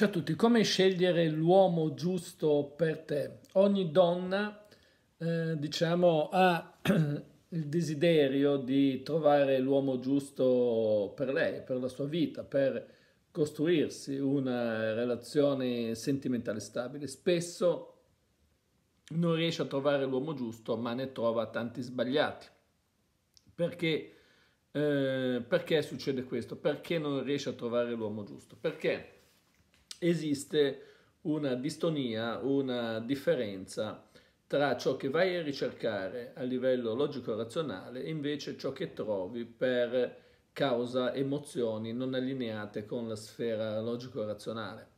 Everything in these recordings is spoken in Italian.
Ciao a tutti, come scegliere l'uomo giusto per te? Ogni donna, eh, diciamo, ha il desiderio di trovare l'uomo giusto per lei, per la sua vita, per costruirsi una relazione sentimentale stabile. Spesso non riesce a trovare l'uomo giusto, ma ne trova tanti sbagliati. Perché, eh, perché succede questo? Perché non riesce a trovare l'uomo giusto? Perché? esiste una distonia, una differenza tra ciò che vai a ricercare a livello logico-razionale e invece ciò che trovi per causa emozioni non allineate con la sfera logico-razionale.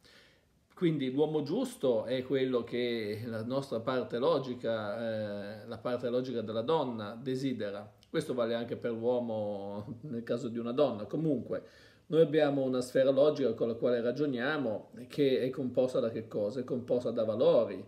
Quindi l'uomo giusto è quello che la nostra parte logica, eh, la parte logica della donna desidera. Questo vale anche per l'uomo nel caso di una donna. Comunque, noi abbiamo una sfera logica con la quale ragioniamo che è composta da che cosa? È composta da valori.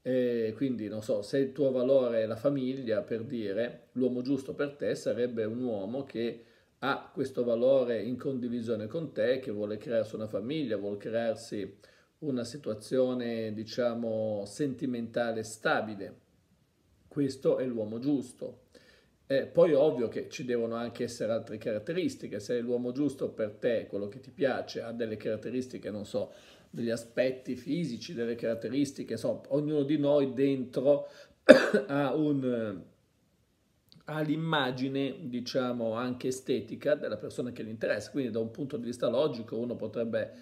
E quindi, non so, se il tuo valore è la famiglia, per dire, l'uomo giusto per te sarebbe un uomo che ha questo valore in condivisione con te, che vuole crearsi una famiglia, vuole crearsi una situazione, diciamo, sentimentale stabile. Questo è l'uomo giusto. Eh, poi è ovvio che ci devono anche essere altre caratteristiche, se l'uomo giusto per te, quello che ti piace, ha delle caratteristiche, non so, degli aspetti fisici, delle caratteristiche, so, ognuno di noi dentro ha, ha l'immagine, diciamo, anche estetica della persona che gli interessa, quindi da un punto di vista logico uno potrebbe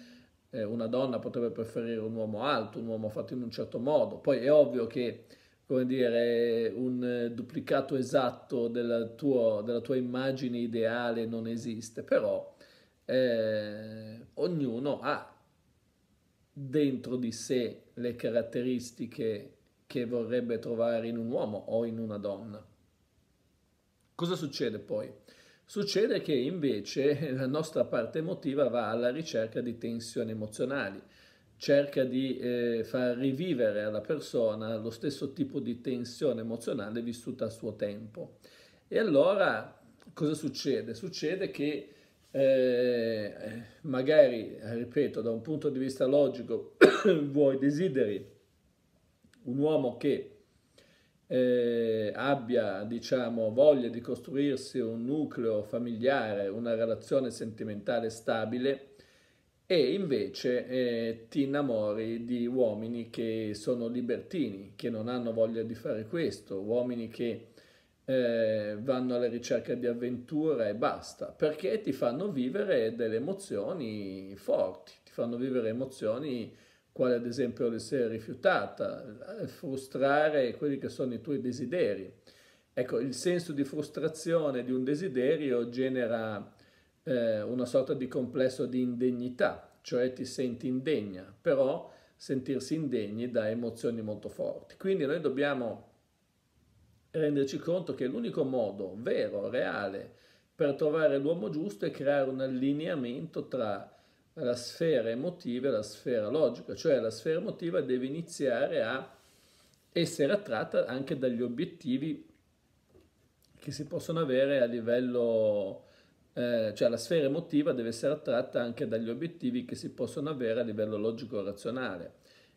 eh, una donna potrebbe preferire un uomo alto, un uomo fatto in un certo modo. Poi è ovvio che come dire, un eh, duplicato esatto della, tuo, della tua immagine ideale non esiste, però eh, ognuno ha dentro di sé le caratteristiche che vorrebbe trovare in un uomo o in una donna. Cosa succede poi? Succede che invece la nostra parte emotiva va alla ricerca di tensioni emozionali cerca di eh, far rivivere alla persona lo stesso tipo di tensione emozionale vissuta a suo tempo. E allora cosa succede? Succede che eh, magari, ripeto, da un punto di vista logico, vuoi desideri un uomo che eh, abbia, diciamo, voglia di costruirsi un nucleo familiare, una relazione sentimentale stabile, e invece eh, ti innamori di uomini che sono libertini, che non hanno voglia di fare questo, uomini che eh, vanno alla ricerca di avventura e basta, perché ti fanno vivere delle emozioni forti, ti fanno vivere emozioni quali ad esempio l'essere rifiutata, eh, frustrare quelli che sono i tuoi desideri. Ecco, il senso di frustrazione di un desiderio genera eh, una sorta di complesso di indegnità, cioè ti senti indegna, però sentirsi indegni dà emozioni molto forti. Quindi noi dobbiamo renderci conto che l'unico modo vero, reale, per trovare l'uomo giusto è creare un allineamento tra la sfera emotiva e la sfera logica, cioè la sfera emotiva deve iniziare a essere attratta anche dagli obiettivi che si possono avere a livello eh, cioè la sfera emotiva deve essere attratta anche dagli obiettivi che si possono avere a livello logico-razionale.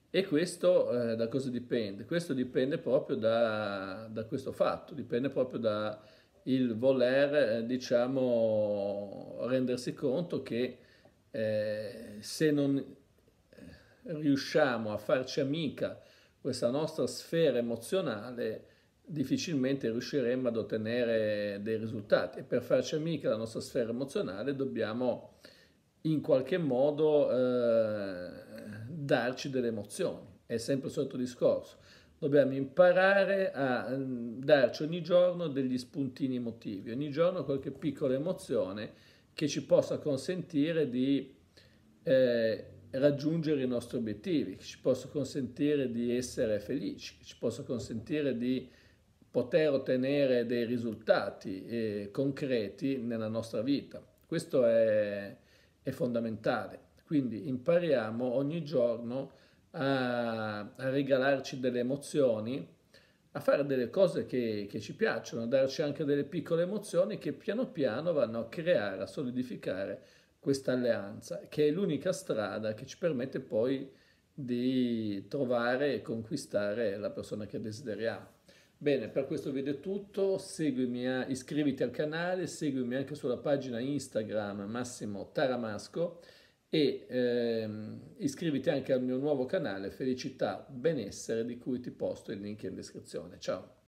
E questo eh, da cosa dipende? Questo dipende proprio da, da questo fatto, dipende proprio dal voler, eh, diciamo, rendersi conto che eh, se non eh, riusciamo a farci amica questa nostra sfera emozionale, difficilmente riusciremo ad ottenere dei risultati e per farci amica la nostra sfera emozionale dobbiamo in qualche modo eh, darci delle emozioni, è sempre sotto discorso, dobbiamo imparare a mm, darci ogni giorno degli spuntini emotivi, ogni giorno qualche piccola emozione che ci possa consentire di eh, raggiungere i nostri obiettivi, che ci possa consentire di essere felici, che ci possa consentire di poter ottenere dei risultati eh, concreti nella nostra vita. Questo è, è, fondamentale. Quindi impariamo ogni giorno a, a, regalarci delle emozioni, a fare delle cose che, che ci piacciono, a darci anche delle piccole emozioni che piano piano vanno a creare, a solidificare questa alleanza, che è l'unica strada che ci permette poi di trovare e conquistare la persona che desideriamo. Bene, per questo video è tutto, seguimi, a, eh, iscriviti al canale, seguimi anche sulla pagina Instagram Massimo Taramasco e ehm, iscriviti anche al mio nuovo canale Felicità Benessere di cui ti posto il link in descrizione. Ciao!